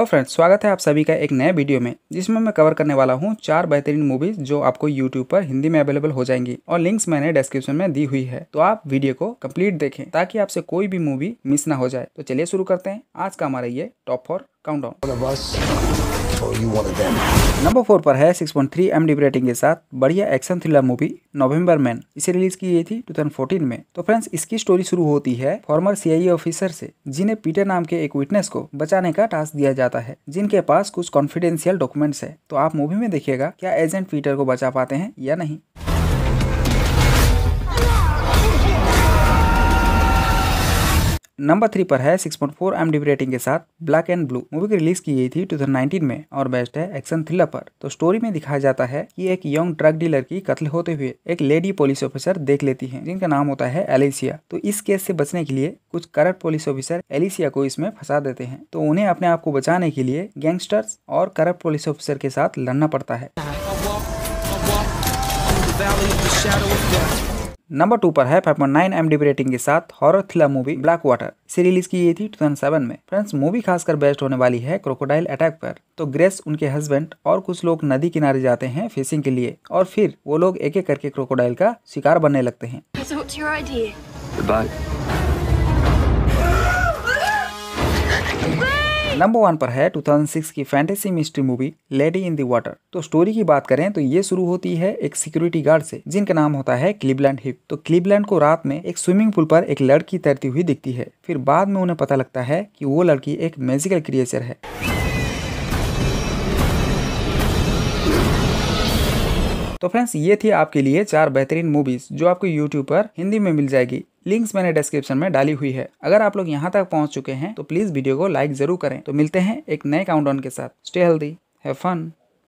hello friends स्वागत है आप सभी का एक नए वीडियो में जिसमें मैं कवर करने वाला हूं चार बेहतरीन मूवीज जो आपको यूट्यूब पर हिंदी में अवेलेबल हो जाएंगी और लिंक्स मैंने डिस्क्रिप्शन में दी हुई है तो आप वीडियो को कंप्लीट देखें ताकि आपसे कोई भी मूवी मिस ना हो जाए तो चलिए शुरू करते हैं आज का हमारा ये top four count number four पर है 6.3 पॉइंट रेटिंग के साथ बढ़िया action thriller movie November man इसे रिलीज की गई थी 2014 में तो फ्रेंड्स इसकी स्टोरी शुरू होती है फॉर्मर सीआईए ऑफिसर से जिन्हें पीटर नाम के एक विटनेस को बचाने का टास्क दिया जाता है जिनके पास कुछ कॉन्फिडेंशियल डॉक्यूमेंट्स है तो आप मूवी में देखिएगा क्या एजेंट पीटर को बचा पाते हैं या नहीं नंबर थ्री पर है 6.4 पॉइंट एमडीबी रेटिंग के साथ black and blue movie release की गई थी 2019 में और बेस्ट है एक्शन थ्रिलर पर तो स्टोरी में दिखाया जाता है कि एक यंग ड्रग डीलर की कत्ल होते हुए एक लेडी पुलिस ऑफिसर देख लेती है जिनका नाम होता है एलिसिया तो इस केस से बचने के लिए कुछ करप्ट पुलिस ऑफिसर एलिसिया को इसमें फंसा देते हैं तो उन्हें अपने आप को बचाने के लिए गैंगस्टर्स और करप्ट पुलिस ऑफिसर के साथ लड़ना पड़ता है नंबर टू पर है 5.9 एमडीबी रेटिंग के साथ horror thriller movie black water इसे रिलीज की गई थी 2007 में फ्रेंड्स मूवी खासकर बेस्ट होने वाली है क्रोकोडाइल अटैक पर तो ग्रेस उनके हस्बैंड और कुछ लोग नदी किनारे जाते हैं फिशिंग के लिए और फिर वो लोग एक एक करके क्रोकोडाइल का शिकार बनने लगते हैं so नंबर वन पर है 2006 की fantasy mystery movie lady in the water तो स्टोरी की बात करें तो ये शुरू होती है एक सिक्योरिटी गार्ड से जिनका नाम होता है क्लिबलैंड हिप तो क्लिबलैंड को रात में एक स्विमिंग पूल पर एक लड़की तैरती हुई दिखती है फिर बाद में उन्हें पता लगता है कि वो लड़की एक मेजिकल क्रिएचर है तो फ्रेंड्स ये थी आपके लिए चार बेहतरीन मूवीज जो आपको YouTube पर हिंदी में मिल जाएगी लिंक्स मैंने डिस्क्रिप्शन में डाली हुई है अगर आप लोग यहाँ तक पहुँच चुके हैं तो प्लीज़ वीडियो को लाइक जरूर करें तो मिलते हैं एक नए काउंट के साथ स्टे हेल्दी हैव फन